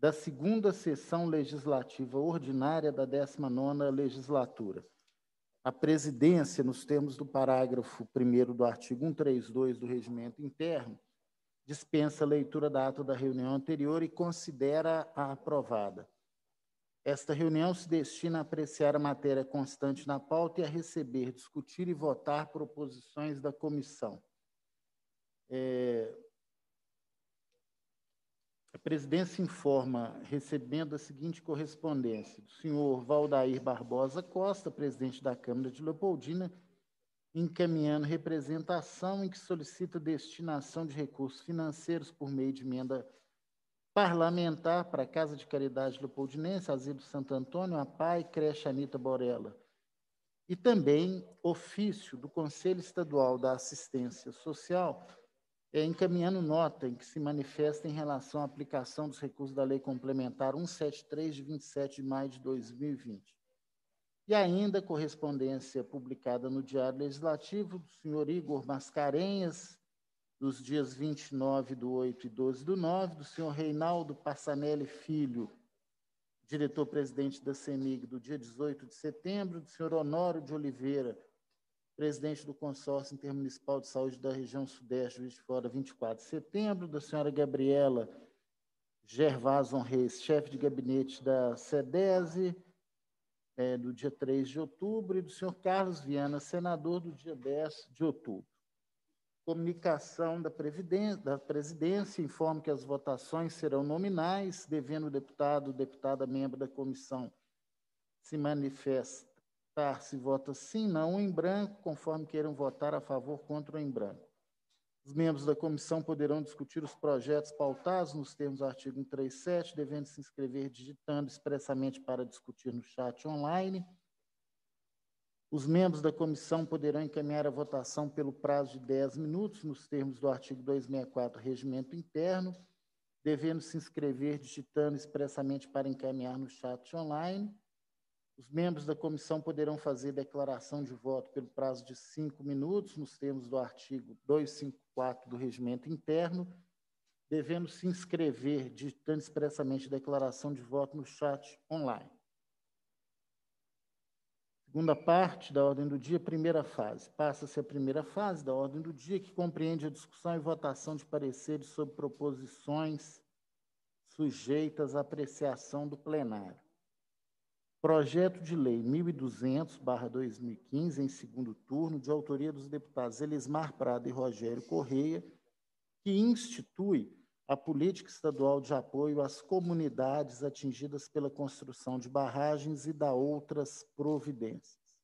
da segunda sessão legislativa ordinária da 19ª legislatura. A presidência, nos termos do parágrafo 1 do artigo 132 do regimento interno, dispensa a leitura da ata da reunião anterior e considera a aprovada. Esta reunião se destina a apreciar a matéria constante na pauta e a receber, discutir e votar proposições da comissão. É, a presidência informa, recebendo a seguinte correspondência, do senhor Valdair Barbosa Costa, presidente da Câmara de Leopoldina, encaminhando representação em que solicita destinação de recursos financeiros por meio de emenda parlamentar para a Casa de Caridade Leopoldinense, Asilo Santo Antônio, a PAI, Creche Anita Borella. E também ofício do Conselho Estadual da Assistência Social, é, encaminhando nota em que se manifesta em relação à aplicação dos recursos da Lei Complementar 173, de 27 de maio de 2020. E ainda correspondência publicada no Diário Legislativo do senhor Igor Mascarenhas, dos dias 29 do 8 e 12 do 9, do senhor Reinaldo Passanelli Filho, diretor-presidente da CEMIG, do dia 18 de setembro, do senhor Honório de Oliveira, presidente do Consórcio Intermunicipal de Saúde da região Sudeste, Juiz de Fora, 24 de setembro, da senhora Gabriela Gervason Reis, chefe de gabinete da SEDESE, é, do dia 3 de outubro, e do senhor Carlos Viana, senador, do dia 10 de outubro. Comunicação da, da presidência informa que as votações serão nominais, devendo o deputado ou deputada membro da comissão se manifesta se vota sim, não em branco, conforme queiram votar a favor, contra ou em branco. Os membros da comissão poderão discutir os projetos pautados nos termos do artigo 137, devendo se inscrever digitando expressamente para discutir no chat online. Os membros da comissão poderão encaminhar a votação pelo prazo de 10 minutos, nos termos do artigo 264, regimento interno, devendo se inscrever digitando expressamente para encaminhar no chat online. Os membros da comissão poderão fazer declaração de voto pelo prazo de cinco minutos, nos termos do artigo 254 do Regimento Interno, devendo se inscrever, digitando expressamente declaração de voto no chat online. Segunda parte da ordem do dia, primeira fase. Passa-se a primeira fase da ordem do dia, que compreende a discussão e votação de pareceres sobre proposições sujeitas à apreciação do plenário. Projeto de Lei 1200-2015, em segundo turno, de autoria dos deputados Elismar Prado e Rogério Correia, que institui a política estadual de apoio às comunidades atingidas pela construção de barragens e da outras providências.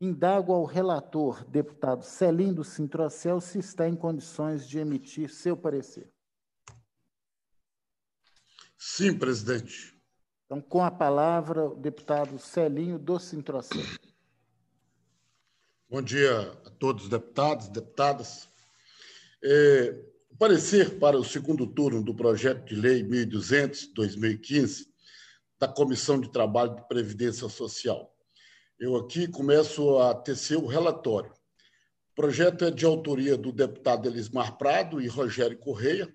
Indago ao relator, deputado Celindo Sintrocel, se está em condições de emitir seu parecer. Sim, presidente. Então, com a palavra, o deputado Celinho do Sintrocé. Bom dia a todos, deputados e deputadas. É, o parecer para o segundo turno do projeto de lei 1200-2015 da Comissão de Trabalho de Previdência Social. Eu aqui começo a tecer o relatório. O projeto é de autoria do deputado Elismar Prado e Rogério Correia.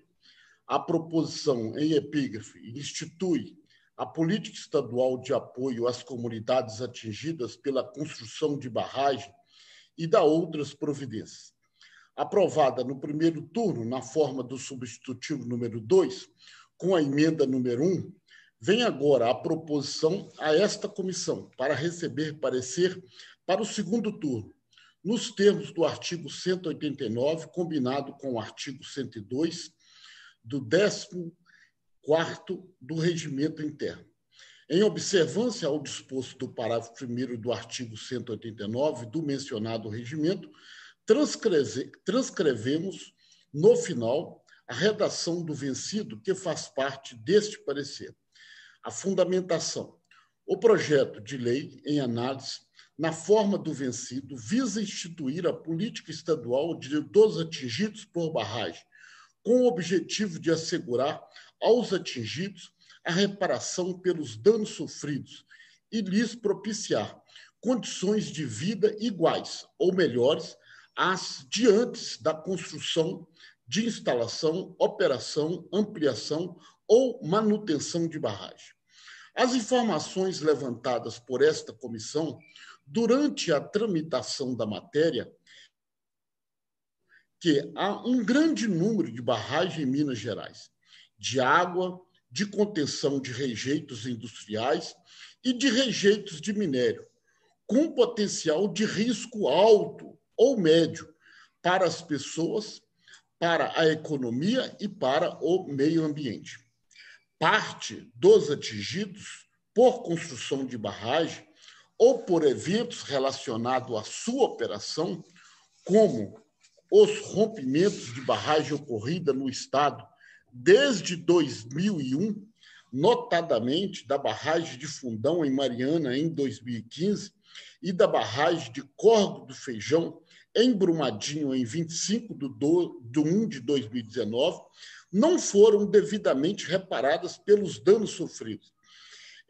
A proposição, em epígrafe, institui a política estadual de apoio às comunidades atingidas pela construção de barragem e da outras providências. Aprovada no primeiro turno, na forma do substitutivo número 2, com a emenda número 1, um, vem agora a proposição a esta comissão para receber parecer para o segundo turno, nos termos do artigo 189, combinado com o artigo 102 do décimo quarto do regimento interno. Em observância ao disposto do parágrafo 1 do artigo 189 do mencionado regimento, transcrevemos, no final, a redação do vencido que faz parte deste parecer. A fundamentação. O projeto de lei em análise, na forma do vencido, visa instituir a política estadual de todos atingidos por barragem, com o objetivo de assegurar aos atingidos a reparação pelos danos sofridos e lhes propiciar condições de vida iguais ou melhores às de antes da construção, de instalação, operação, ampliação ou manutenção de barragem. As informações levantadas por esta comissão durante a tramitação da matéria que há um grande número de barragens em Minas Gerais de água, de contenção de rejeitos industriais e de rejeitos de minério, com potencial de risco alto ou médio para as pessoas, para a economia e para o meio ambiente. Parte dos atingidos por construção de barragem ou por eventos relacionados à sua operação, como os rompimentos de barragem ocorrida no estado desde 2001, notadamente da barragem de Fundão, em Mariana, em 2015, e da barragem de Corgo do Feijão, em Brumadinho, em 25 de, 1 de 2019, não foram devidamente reparadas pelos danos sofridos.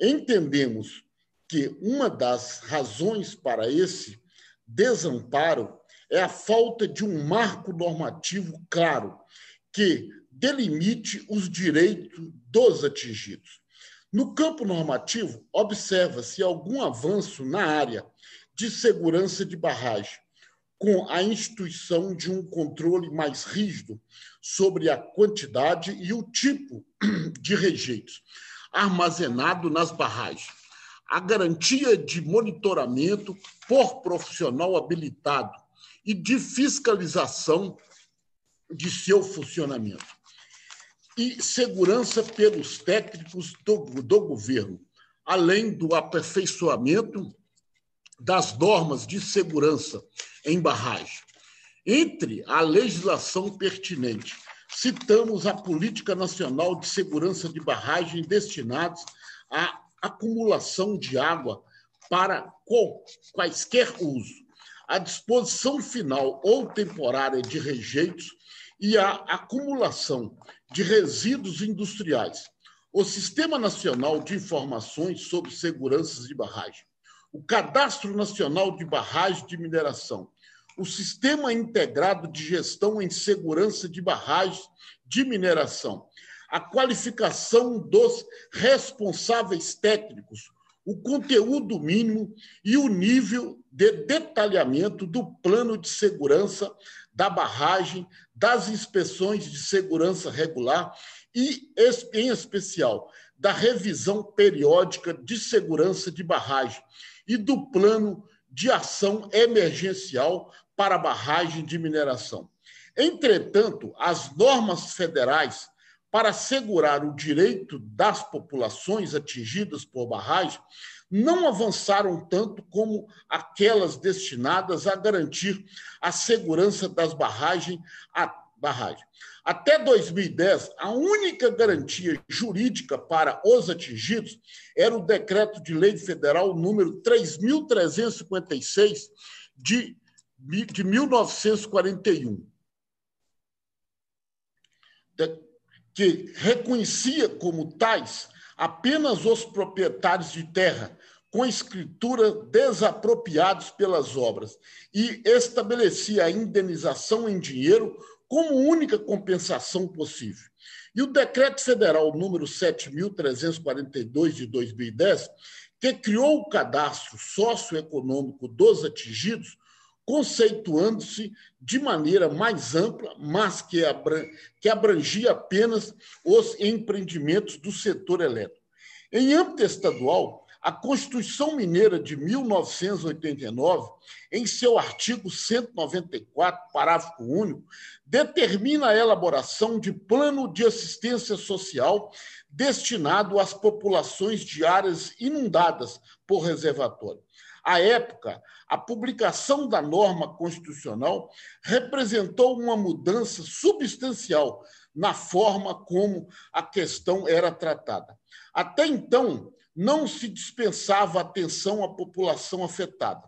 Entendemos que uma das razões para esse desamparo é a falta de um marco normativo claro que delimite os direitos dos atingidos. No campo normativo, observa-se algum avanço na área de segurança de barragem, com a instituição de um controle mais rígido sobre a quantidade e o tipo de rejeitos armazenado nas barragens. A garantia de monitoramento por profissional habilitado e de fiscalização de seu funcionamento e segurança pelos técnicos do, do governo, além do aperfeiçoamento das normas de segurança em barragem. Entre a legislação pertinente, citamos a Política Nacional de Segurança de Barragem destinados à acumulação de água para quaisquer uso, a disposição final ou temporária de rejeitos e a acumulação de resíduos industriais, o Sistema Nacional de Informações sobre Seguranças de Barragem, o Cadastro Nacional de Barragem de Mineração, o Sistema Integrado de Gestão em Segurança de Barragens de Mineração, a qualificação dos responsáveis técnicos, o conteúdo mínimo e o nível de detalhamento do plano de segurança da barragem, das inspeções de segurança regular e, em especial, da revisão periódica de segurança de barragem e do plano de ação emergencial para barragem de mineração. Entretanto, as normas federais para assegurar o direito das populações atingidas por barragens, não avançaram tanto como aquelas destinadas a garantir a segurança das barragens barragem. Até 2010, a única garantia jurídica para os atingidos era o decreto de lei federal número 3356 de de 1941 que reconhecia como tais apenas os proprietários de terra com escritura desapropriados pelas obras e estabelecia a indenização em dinheiro como única compensação possível. E o decreto federal número 7342 de 2010, que criou o cadastro socioeconômico dos atingidos, conceituando-se de maneira mais ampla, mas que, abran que abrangia apenas os empreendimentos do setor elétrico. Em âmbito estadual, a Constituição Mineira de 1989, em seu artigo 194, parágrafo único, determina a elaboração de plano de assistência social destinado às populações de áreas inundadas por reservatório. À época, a publicação da norma constitucional representou uma mudança substancial na forma como a questão era tratada. Até então, não se dispensava atenção à população afetada,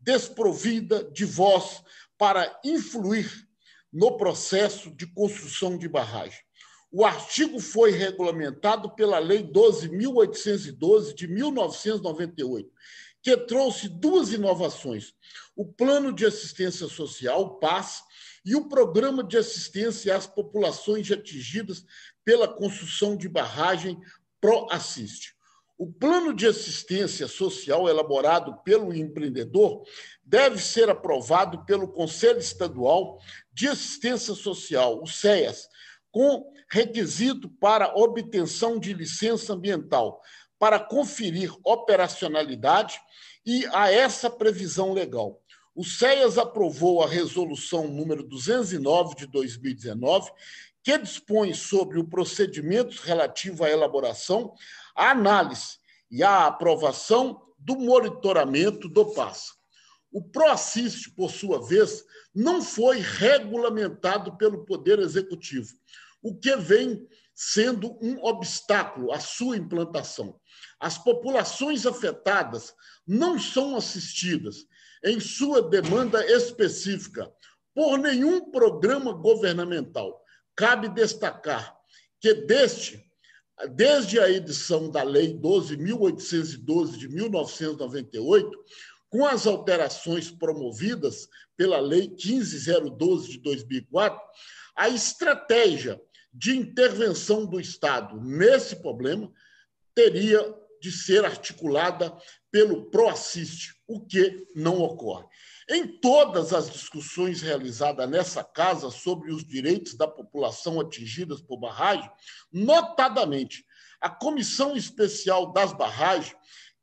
desprovida de voz para influir no processo de construção de barragem. O artigo foi regulamentado pela Lei 12.812 de 1998 que trouxe duas inovações: o Plano de Assistência Social, PAS, e o Programa de Assistência às Populações Atingidas pela Construção de Barragem Assist). O plano de assistência social elaborado pelo empreendedor deve ser aprovado pelo Conselho Estadual de Assistência Social, o CEAS, com requisito para obtenção de licença ambiental, para conferir operacionalidade e a essa previsão legal. O SEAS aprovou a resolução número 209 de 2019, que dispõe sobre o procedimento relativo à elaboração, à análise e à aprovação do monitoramento do PAS. O Proassist, por sua vez, não foi regulamentado pelo Poder Executivo, o que vem sendo um obstáculo à sua implantação. As populações afetadas não são assistidas em sua demanda específica por nenhum programa governamental. Cabe destacar que deste desde a edição da Lei 12.812 de 1998, com as alterações promovidas pela Lei 15.012 de 2004, a estratégia de intervenção do Estado nesse problema teria de ser articulada pelo ProAssist, o que não ocorre. Em todas as discussões realizadas nessa casa sobre os direitos da população atingidas por barragem, notadamente a Comissão Especial das Barragens,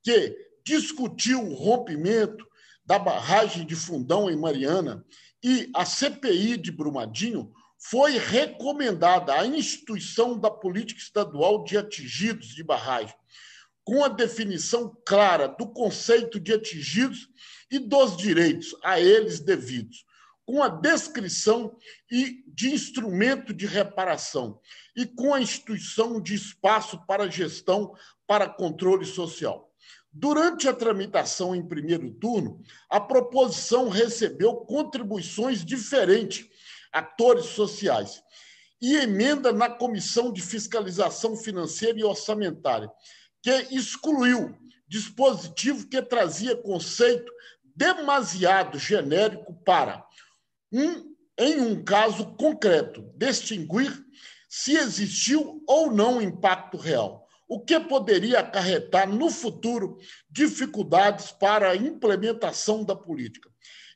que discutiu o rompimento da barragem de Fundão em Mariana e a CPI de Brumadinho, foi recomendada a instituição da política estadual de atingidos de barragem, com a definição clara do conceito de atingidos e dos direitos a eles devidos, com a descrição e de instrumento de reparação e com a instituição de espaço para gestão para controle social. Durante a tramitação em primeiro turno, a proposição recebeu contribuições diferentes atores sociais. E emenda na Comissão de Fiscalização Financeira e Orçamentária, que excluiu dispositivo que trazia conceito demasiado genérico para, um, em um caso concreto, distinguir se existiu ou não impacto real, o que poderia acarretar no futuro dificuldades para a implementação da política.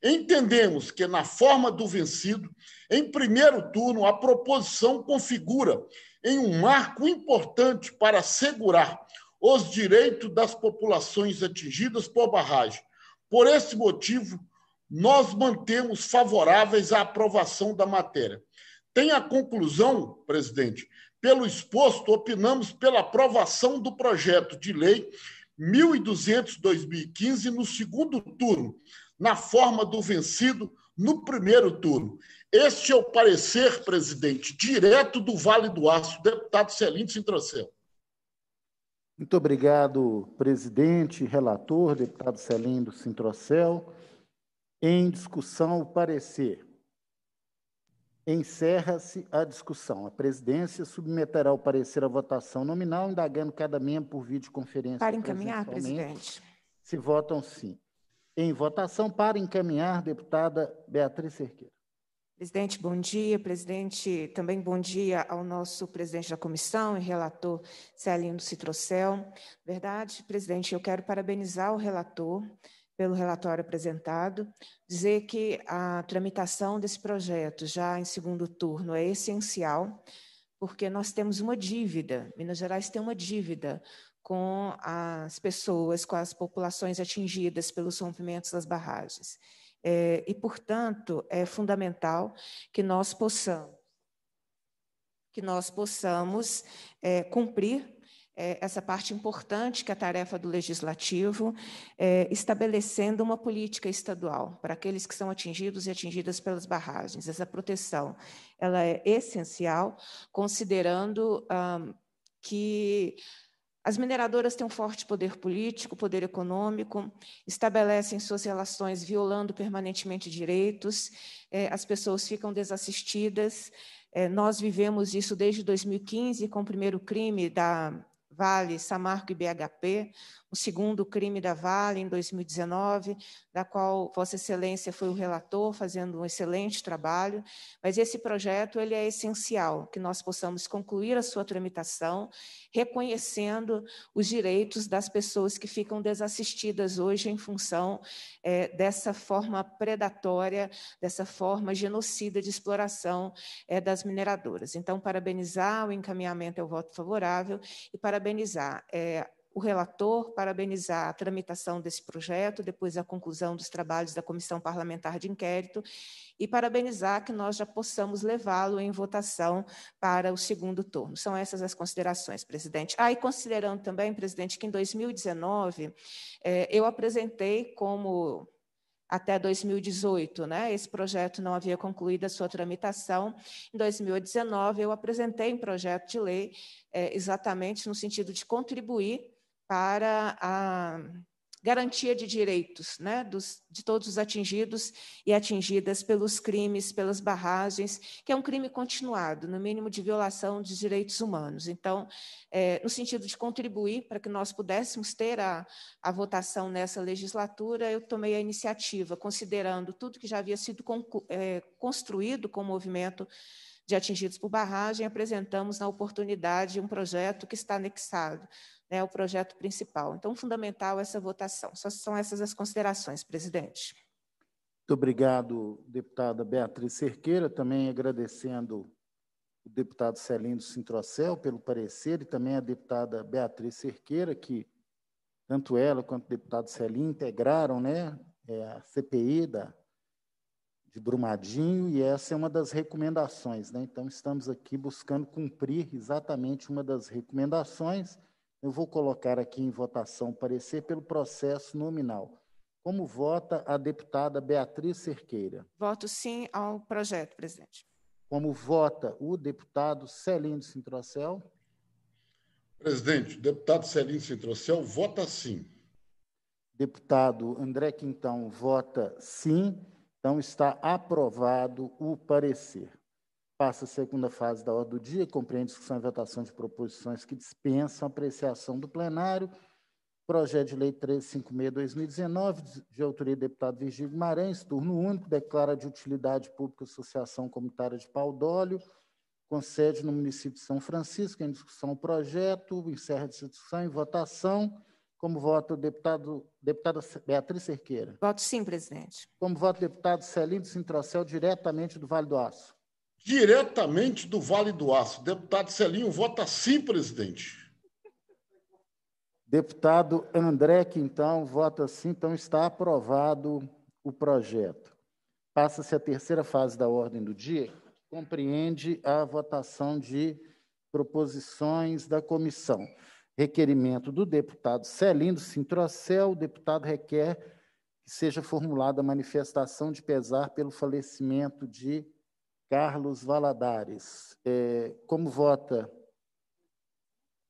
Entendemos que, na forma do vencido, em primeiro turno, a proposição configura em um marco importante para assegurar os direitos das populações atingidas por barragem. Por esse motivo, nós mantemos favoráveis à aprovação da matéria. Tem a conclusão, presidente, pelo exposto, opinamos pela aprovação do projeto de lei 1200-2015 no segundo turno, na forma do vencido no primeiro turno. Este é o parecer, presidente, direto do Vale do Aço, deputado Celinto Sintracel. Muito obrigado, presidente, relator, deputado Celino Sintrocel. Em discussão, o parecer. Encerra-se a discussão. A presidência submeterá o parecer à votação nominal, indagando cada membro por videoconferência. Para encaminhar, presidente. Se votam sim. Em votação para encaminhar, deputada Beatriz Cerqueira. Presidente, bom dia. Presidente, também bom dia ao nosso presidente da comissão e relator Celino Citrocel. Verdade, presidente, eu quero parabenizar o relator pelo relatório apresentado, dizer que a tramitação desse projeto já em segundo turno é essencial, porque nós temos uma dívida, Minas Gerais tem uma dívida com as pessoas, com as populações atingidas pelos rompimentos das barragens. É, e, portanto, é fundamental que nós possamos, que nós possamos é, cumprir é, essa parte importante que é a tarefa do legislativo, é, estabelecendo uma política estadual para aqueles que são atingidos e atingidas pelas barragens. Essa proteção ela é essencial, considerando que as mineradoras têm um forte poder político, poder econômico, estabelecem suas relações violando permanentemente direitos, é, as pessoas ficam desassistidas. É, nós vivemos isso desde 2015, com o primeiro crime da Vale, Samarco e BHP, o segundo crime da Vale em 2019, da qual Vossa Excelência foi o relator, fazendo um excelente trabalho. Mas esse projeto ele é essencial que nós possamos concluir a sua tramitação, reconhecendo os direitos das pessoas que ficam desassistidas hoje em função é, dessa forma predatória, dessa forma genocida de exploração é, das mineradoras. Então, parabenizar o encaminhamento ao é voto favorável e parabenizar parabenizar é, o relator, parabenizar a tramitação desse projeto, depois a conclusão dos trabalhos da Comissão Parlamentar de Inquérito, e parabenizar que nós já possamos levá-lo em votação para o segundo turno. São essas as considerações, presidente. Ah, e considerando também, presidente, que em 2019 é, eu apresentei como até 2018, né? Esse projeto não havia concluído a sua tramitação. Em 2019, eu apresentei um projeto de lei é, exatamente no sentido de contribuir para a garantia de direitos né, dos, de todos os atingidos e atingidas pelos crimes, pelas barragens, que é um crime continuado, no mínimo de violação de direitos humanos. Então, é, no sentido de contribuir para que nós pudéssemos ter a, a votação nessa legislatura, eu tomei a iniciativa, considerando tudo que já havia sido é, construído com o movimento de atingidos por barragem, apresentamos na oportunidade um projeto que está anexado né, o projeto principal. Então, fundamental essa votação. Só são essas as considerações, presidente. Muito obrigado, deputada Beatriz Cerqueira, também agradecendo o deputado Celino Sintrocel pelo parecer e também a deputada Beatriz Cerqueira, que tanto ela quanto o deputado Celino integraram né, é, a CPI da, de Brumadinho e essa é uma das recomendações. Né? Então, estamos aqui buscando cumprir exatamente uma das recomendações eu vou colocar aqui em votação parecer pelo processo nominal. Como vota a deputada Beatriz Cerqueira? Voto sim ao projeto, presidente. Como vota o deputado Celino Sintrocel? Presidente, deputado Celino Sintrocel vota sim. Deputado André Quintão vota sim. Então está aprovado o parecer. Passa a segunda fase da ordem do dia, compreende discussão e votação de proposições que dispensam apreciação do plenário. Projeto de Lei 1356-2019, de autoria do deputado Virgílio Guimarães, turno único, declara de utilidade pública Associação Comunitária de Pau d'Óleo, com sede no município de São Francisco, em discussão o projeto, encerra a discussão e votação. Como voto o deputado, deputada Beatriz Cerqueira? Voto sim, presidente. Como voto o deputado Celinho de Sintrocel, diretamente do Vale do Aço? diretamente do Vale do Aço. Deputado Celinho, vota sim, presidente. Deputado André Quintão, vota sim. Então está aprovado o projeto. Passa-se a terceira fase da ordem do dia, que compreende a votação de proposições da comissão. Requerimento do deputado Celindo Sintrocel, o deputado requer que seja formulada a manifestação de pesar pelo falecimento de Carlos Valadares. É, como vota?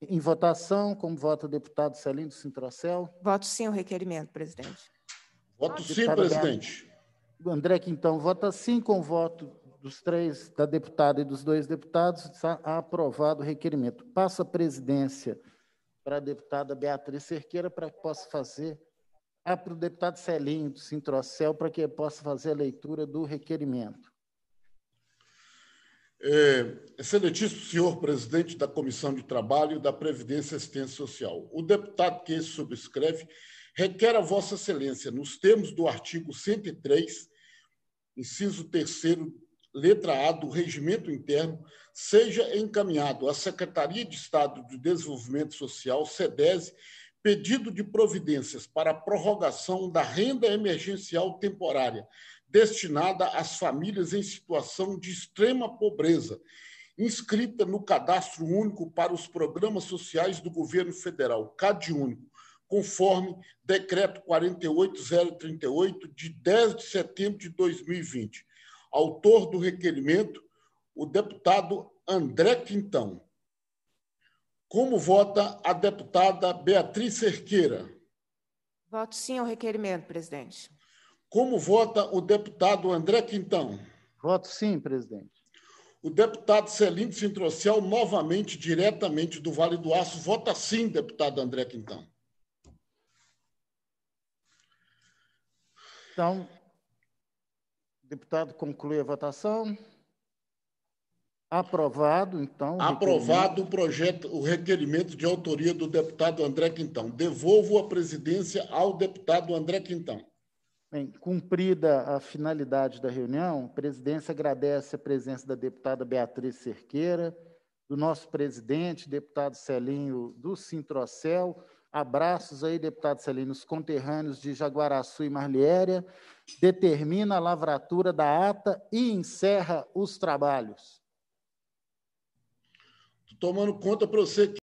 Em votação, como vota o deputado Celindo Sintrocel? Voto sim o requerimento, presidente. Voto deputado sim, presidente. André Quintão vota sim, com voto dos três, da deputada e dos dois deputados, está aprovado o requerimento. Passa a presidência para a deputada Beatriz Cerqueira para que possa fazer ah, para o deputado Celinho, do Sintrocel, para que possa fazer a leitura do requerimento. É, excelentíssimo senhor presidente da Comissão de Trabalho, da Previdência e Assistência Social, o deputado que subscreve requer a Vossa Excelência, nos termos do artigo 103, inciso 3, letra A do Regimento Interno, seja encaminhado à Secretaria de Estado de Desenvolvimento Social, SEDES, pedido de providências para a prorrogação da renda emergencial temporária destinada às famílias em situação de extrema pobreza, inscrita no Cadastro Único para os Programas Sociais do Governo Federal, CadÚnico, conforme Decreto 48038, de 10 de setembro de 2020. Autor do requerimento, o deputado André Quintão. Como vota a deputada Beatriz Cerqueira? Voto sim ao requerimento, presidente. Como vota o deputado André Quintão? Voto sim, presidente. O deputado Celino Sintrociel, novamente, diretamente do Vale do Aço, vota sim, deputado André Quintão. Então, deputado conclui a votação. Aprovado, então. O Aprovado o projeto, o requerimento de autoria do deputado André Quintão. Devolvo a presidência ao deputado André Quintão. Bem, cumprida a finalidade da reunião, a presidência agradece a presença da deputada Beatriz Cerqueira, do nosso presidente, deputado Celinho do Sintrocel. Abraços aí, deputado Celinho, os conterrâneos de Jaguaraçu e Marliéria. Determina a lavratura da ata e encerra os trabalhos. Tô tomando conta para você que